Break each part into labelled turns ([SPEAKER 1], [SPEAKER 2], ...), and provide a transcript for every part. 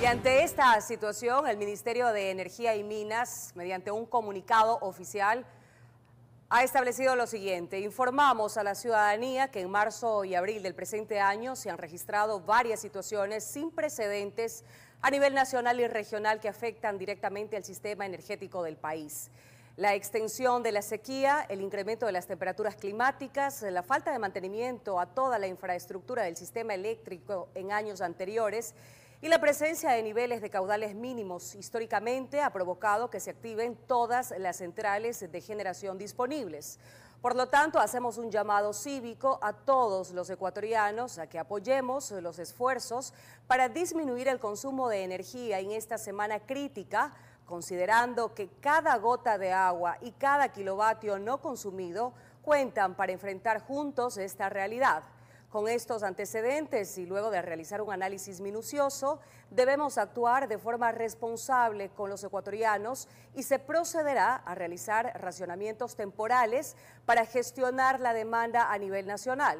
[SPEAKER 1] Y ante esta situación, el Ministerio de Energía y Minas, mediante un comunicado oficial, ha establecido lo siguiente. Informamos a la ciudadanía que en marzo y abril del presente año se han registrado varias situaciones sin precedentes a nivel nacional y regional que afectan directamente al sistema energético del país. La extensión de la sequía, el incremento de las temperaturas climáticas, la falta de mantenimiento a toda la infraestructura del sistema eléctrico en años anteriores y la presencia de niveles de caudales mínimos históricamente ha provocado que se activen todas las centrales de generación disponibles. Por lo tanto, hacemos un llamado cívico a todos los ecuatorianos a que apoyemos los esfuerzos para disminuir el consumo de energía en esta semana crítica, considerando que cada gota de agua y cada kilovatio no consumido cuentan para enfrentar juntos esta realidad. Con estos antecedentes y luego de realizar un análisis minucioso, debemos actuar de forma responsable con los ecuatorianos y se procederá a realizar racionamientos temporales para gestionar la demanda a nivel nacional.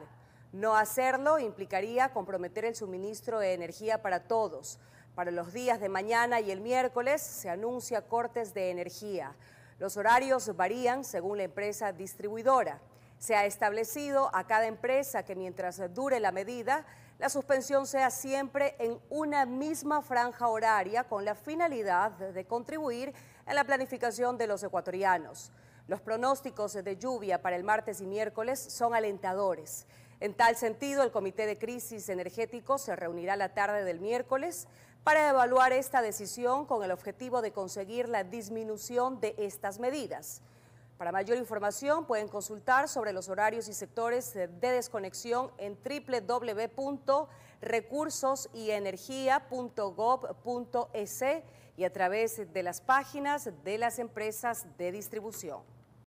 [SPEAKER 1] No hacerlo implicaría comprometer el suministro de energía para todos. Para los días de mañana y el miércoles se anuncia cortes de energía. Los horarios varían según la empresa distribuidora. Se ha establecido a cada empresa que mientras dure la medida, la suspensión sea siempre en una misma franja horaria con la finalidad de contribuir en la planificación de los ecuatorianos. Los pronósticos de lluvia para el martes y miércoles son alentadores. En tal sentido, el Comité de Crisis Energético se reunirá la tarde del miércoles para evaluar esta decisión con el objetivo de conseguir la disminución de estas medidas. Para mayor información pueden consultar sobre los horarios y sectores eh, de desconexión en www.recursosyenergia.gov.es y a través de las páginas de las empresas de distribución.